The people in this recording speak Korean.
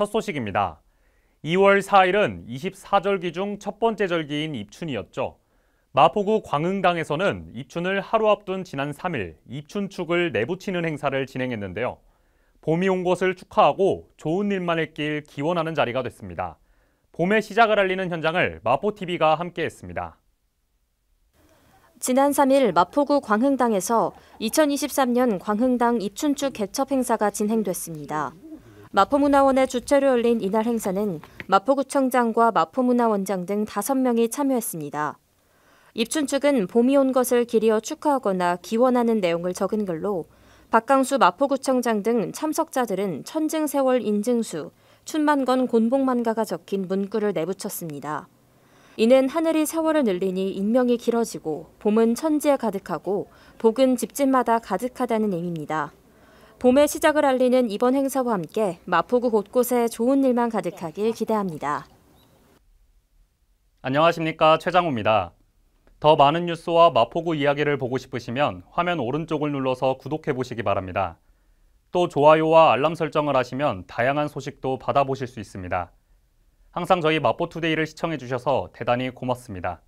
첫 소식입니다. 2월 4일은 24절기 중 첫 번째 절기인 입춘이었죠. 마포구 광흥당에서는 입춘을 하루 앞둔 지난 3일 입춘축을 내부치는 행사를 진행했는데요. 봄이 온 것을 축하하고 좋은 일만 했길 기원하는 자리가 됐습니다. 봄의 시작을 알리는 현장을 마포TV가 함께했습니다. 지난 3일 마포구 광흥당에서 2023년 광흥당 입춘축 개첩 행사가 진행됐습니다. 마포문화원의 주최로 열린 이날 행사는 마포구청장과 마포문화원장 등 5명이 참여했습니다. 입춘 측은 봄이 온 것을 길이어 축하하거나 기원하는 내용을 적은 글로 박강수 마포구청장 등 참석자들은 천증세월 인증수, 춘만건 곤봉만가가 적힌 문구를 내붙였습니다. 이는 하늘이 세월을 늘리니 인명이 길어지고 봄은 천지에 가득하고 복은 집집마다 가득하다는 의미입니다. 봄의 시작을 알리는 이번 행사와 함께 마포구 곳곳에 좋은 일만 가득하길 기대합니다. 안녕하십니까 최장우입니다. 더 많은 뉴스와 마포구 이야기를 보고 싶으시면 화면 오른쪽을 눌러서 구독해 보시기 바랍니다. 또 좋아요와 알람 설정을 하시면 다양한 소식도 받아보실 수 있습니다. 항상 저희 마포투데이를 시청해 주셔서 대단히 고맙습니다.